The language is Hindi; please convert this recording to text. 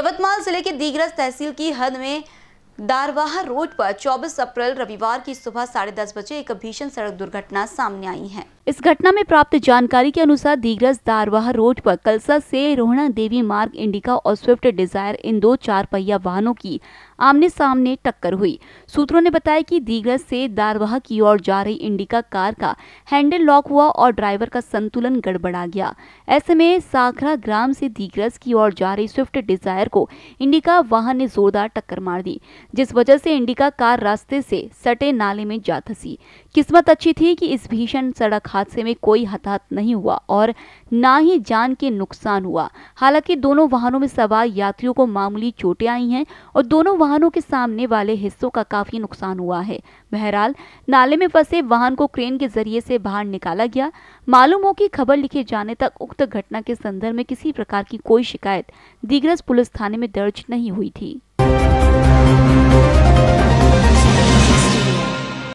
यवतमाल जिले के दीगरस तहसील की हद में दारवाहा रोड पर 24 अप्रैल रविवार की सुबह साढ़े दस बजे एक भीषण सड़क दुर्घटना सामने आई है इस घटना में प्राप्त जानकारी के अनुसार दीग्रज दारवाहा रोड पर कलसा से रोहना देवी मार्ग इंडिका और स्विफ्ट डिजायर इन दो चार पहिया वाहनों की आमने सामने टक्कर हुई सूत्रों ने बताया कि दीग्रस से दारवाहा की ओर जा रही इंडिका कार का हैंडल लॉक हुआ और ड्राइवर का संतुलन गड़बड़ा गया ऐसे में साखरा ग्राम से दीग्रस की ओर जा रही स्विफ्ट डिजायर को इंडिका वाहन ने जोरदार टक्कर मार दी जिस वजह से इंडिका कार रास्ते से सटे नाले में जा धसी किस्मत अच्छी थी कि इस भीषण सड़क हादसे में कोई हताहत नहीं हुआ और ना ही जान के नुकसान हुआ हालांकि दोनों वाहनों में सवार यात्रियों को मामूली चोटें आई हैं और दोनों वाहनों के सामने वाले हिस्सों का काफी नुकसान हुआ है बहरहाल नाले में फंसे वाहन को क्रेन के जरिए से बाहर निकाला गया मालूम हो कि खबर लिखे जाने तक उक्त घटना के संदर्भ में किसी प्रकार की कोई शिकायत दिग्रज पुलिस थाने में दर्ज नहीं हुई थी